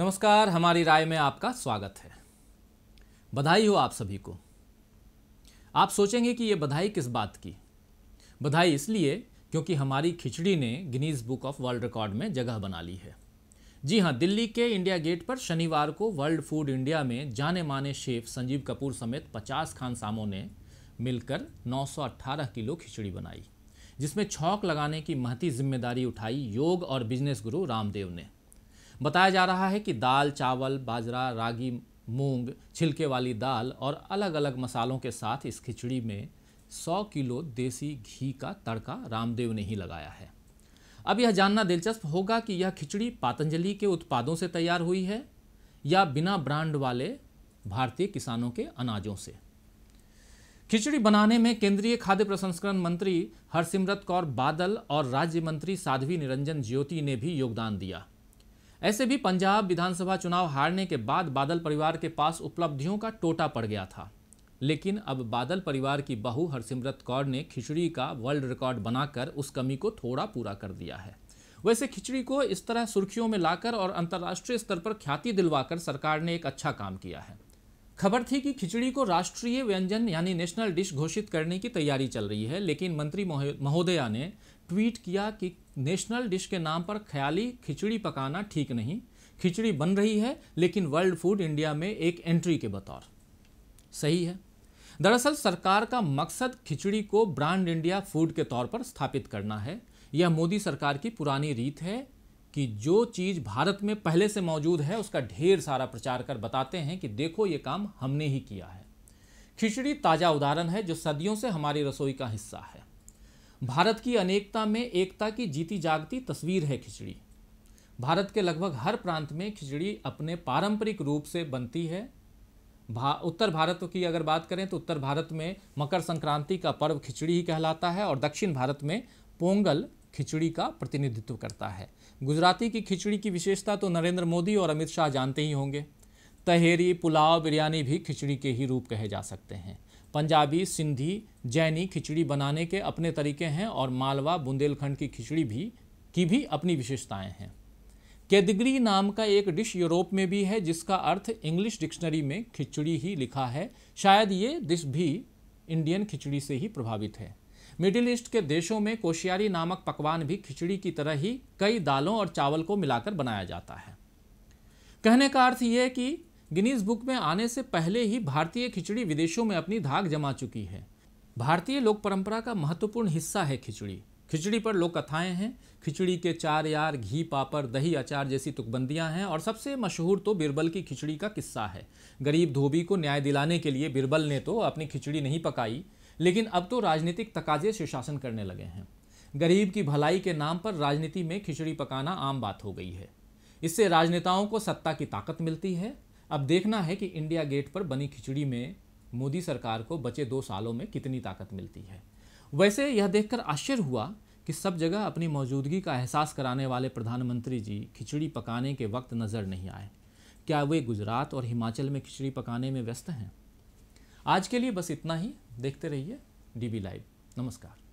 नमस्कार हमारी राय में आपका स्वागत है बधाई हो आप सभी को आप सोचेंगे कि ये बधाई किस बात की बधाई इसलिए क्योंकि हमारी खिचड़ी ने Guinness book of world record में जगह बना ली है जी हाँ दिल्ली के इंडिया गेट पर शनिवार को वर्ल्ड फूड इंडिया में जाने माने शेफ संजीव कपूर समेत 50 खानसामों ने मिलकर 918 किलो खिचड़ी बनाई जिसमें छौक लगाने की महती जिम्मेदारी उठाई योग और बिजनेस गुरु रामदेव ने बताया जा रहा है कि दाल चावल बाजरा रागी मूंग छिलके वाली दाल और अलग अलग मसालों के साथ इस खिचड़ी में 100 किलो देसी घी का तड़का रामदेव ने ही लगाया है अब यह जानना दिलचस्प होगा कि यह खिचड़ी पातंजलि के उत्पादों से तैयार हुई है या बिना ब्रांड वाले भारतीय किसानों के अनाजों से खिचड़ी बनाने में केंद्रीय खाद्य प्रसंस्करण मंत्री हरसिमरत कौर बादल और राज्य मंत्री साध्वी निरंजन ज्योति ने भी योगदान दिया ऐसे भी पंजाब विधानसभा चुनाव हारने के बाद बादल परिवार के पास उपलब्धियों का टोटा पड़ गया था लेकिन अब बादल परिवार की बहू हरसिमरत कौर ने खिचड़ी का वर्ल्ड रिकॉर्ड बनाकर उस कमी को थोड़ा पूरा कर दिया है वैसे खिचड़ी को इस तरह सुर्खियों में लाकर और अंतर्राष्ट्रीय स्तर पर ख्याति दिलवाकर सरकार ने एक अच्छा काम किया है खबर थी कि खिचड़ी को राष्ट्रीय व्यंजन यानी नेशनल डिश घोषित करने की तैयारी चल रही है लेकिन मंत्री महोदया ने ट्वीट किया कि नेशनल डिश के नाम पर ख्याली खिचड़ी पकाना ठीक नहीं खिचड़ी बन रही है लेकिन वर्ल्ड फूड इंडिया में एक एंट्री के बतौर सही है दरअसल सरकार का मकसद खिचड़ी को ब्रांड इंडिया फूड के तौर पर स्थापित करना है यह मोदी सरकार की पुरानी रीत है कि जो चीज़ भारत में पहले से मौजूद है उसका ढेर सारा प्रचार कर बताते हैं कि देखो ये काम हमने ही किया है खिचड़ी ताज़ा उदाहरण है जो सदियों से हमारी रसोई का हिस्सा है भारत की अनेकता में एकता की जीती जागती तस्वीर है खिचड़ी भारत के लगभग हर प्रांत में खिचड़ी अपने पारंपरिक रूप से बनती है भा उत्तर भारत की अगर बात करें तो उत्तर भारत में मकर संक्रांति का पर्व खिचड़ी ही कहलाता है और दक्षिण भारत में पोंगल खिचड़ी का प्रतिनिधित्व करता है गुजराती की खिचड़ी की विशेषता तो नरेंद्र मोदी और अमित शाह जानते ही होंगे तहेरी पुलाव बिरयानी भी खिचड़ी के ही रूप कहे जा सकते हैं पंजाबी सिंधी जैनी खिचड़ी बनाने के अपने तरीके हैं और मालवा बुंदेलखंड की खिचड़ी भी की भी अपनी विशेषताएं हैं केदगरी नाम का एक डिश यूरोप में भी है जिसका अर्थ इंग्लिश डिक्शनरी में खिचड़ी ही लिखा है शायद ये डिश भी इंडियन खिचड़ी से ही प्रभावित है मिडिल ईस्ट के देशों में कोशियारी नामक पकवान भी खिचड़ी की तरह ही कई दालों और चावल को मिलाकर बनाया जाता है कहने का अर्थ यह कि गिनीज बुक में आने से पहले ही भारतीय खिचड़ी विदेशों में अपनी धाक जमा चुकी है भारतीय लोक परंपरा का महत्वपूर्ण हिस्सा है खिचड़ी खिचड़ी पर लोक कथाएं हैं खिचड़ी के चार यार घी पापड़ दही अचार जैसी तुकबंदियां हैं और सबसे मशहूर तो बिरबल की खिचड़ी का किस्सा है गरीब धोबी को न्याय दिलाने के लिए बिरबल ने तो अपनी खिचड़ी नहीं पकाई लेकिन अब तो राजनीतिक तकाजे से शासन करने लगे हैं गरीब की भलाई के नाम पर राजनीति में खिचड़ी पकाना आम बात हो गई है इससे राजनेताओं को सत्ता की ताकत मिलती है अब देखना है कि इंडिया गेट पर बनी खिचड़ी में मोदी सरकार को बचे दो सालों में कितनी ताकत मिलती है वैसे यह देखकर आश्चर्य हुआ कि सब जगह अपनी मौजूदगी का एहसास कराने वाले प्रधानमंत्री जी खिचड़ी पकाने के वक्त नज़र नहीं आए क्या वे गुजरात और हिमाचल में खिचड़ी पकाने में व्यस्त हैं आज के लिए बस इतना ही देखते रहिए डीबी लाइव नमस्कार